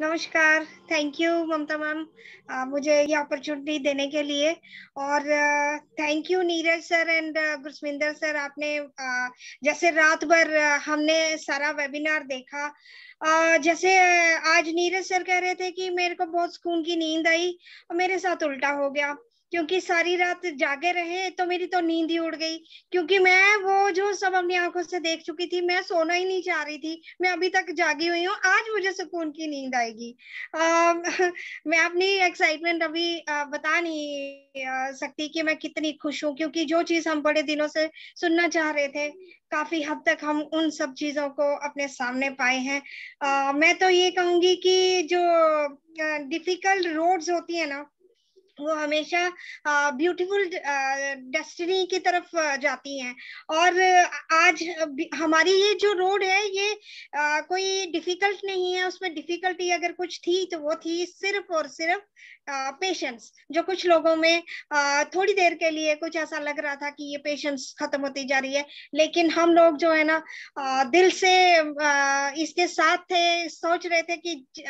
नमस्कार thank you Mamta ma'am मुझे ये अपॉर्चुनिटी देने के लिए और thank you Neeraj sir and Gurswinder sir आपने uh, जैसे रात भर हमने सारा वेबिनार देखा uh, जैसे आज नीरज सर कह रहे थे कि मेरे को बहुत सुकून की नींद आई और मेरे साथ उल्टा हो गया क्योंकि सारी रात जागे रहे तो मेरी तो नींद ही उड़ गई क्योंकि मैं वो जो सब अपनी आंखों से देख चुकी थी मैं सोना ही नहीं चाह रही थी मैं अभी तक जागी हुई हूँ आज मुझे सुकून की नींद आएगी आ, मैं अपनी एक्साइटमेंट अभी आ, बता नहीं आ, सकती कि मैं कितनी खुश हूँ क्योंकि जो चीज हम बड़े दिनों से सुनना चाह रहे थे काफी हद तक हम उन सब चीजों को अपने सामने पाए हैं आ, मैं तो ये कहूंगी कि जो डिफिकल्ट रोड्स होती है ना वो हमेशा ब्यूटीफुल डेस्टिनी की तरफ जाती हैं और आज हमारी ये जो रोड है ये कोई डिफिकल्ट नहीं है उसमें डिफिकल्टी अगर कुछ थी तो वो थी सिर्फ और सिर्फ पेशेंस जो कुछ लोगों में थोड़ी देर के लिए कुछ ऐसा लग रहा था कि ये पेशेंस खत्म होती जा रही है लेकिन हम लोग जो है ना दिल से इसके साथ थे सोच रहे थे कि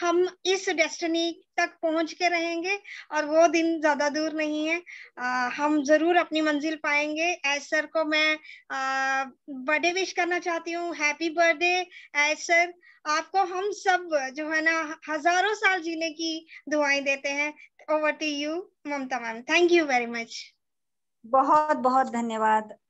हम इस डेस्टिनी तक पहुंच के रहेंगे और और वो दिन ज्यादा दूर नहीं है आ, हम जरूर अपनी मंजिल पाएंगे एज सर को मैं बर्थडे विश करना चाहती हूँ हैप्पी बर्थडे एज सर आपको हम सब जो है ना हजारों साल जीने की दुआएं देते हैं over to you Mamta ma'am thank you very much बहुत बहुत धन्यवाद